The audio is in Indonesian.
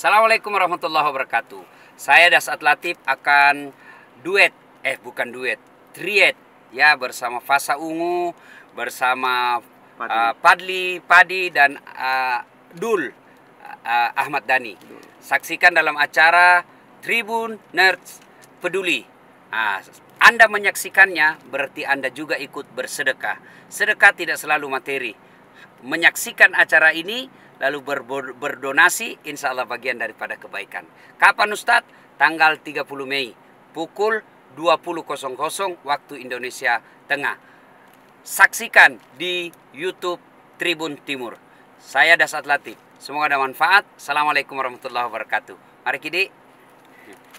Assalamualaikum warahmatullahi wabarakatuh. Saya Dasat Latif akan duet, eh bukan duet, triet ya bersama Fasa Ungu, bersama Padli, uh, Padli Padi dan uh, Dul uh, Ahmad Dani. Saksikan dalam acara Tribun Nerds Peduli. Nah, anda menyaksikannya berarti Anda juga ikut bersedekah. Sedekah tidak selalu materi menyaksikan acara ini lalu berdonasi insya Allah bagian daripada kebaikan. Kapan Ustadz? Tanggal 30 Mei pukul 20.00 waktu Indonesia Tengah. Saksikan di YouTube Tribun Timur. Saya Dasat Latif. Semoga ada manfaat. Assalamualaikum warahmatullahi wabarakatuh. Mari kini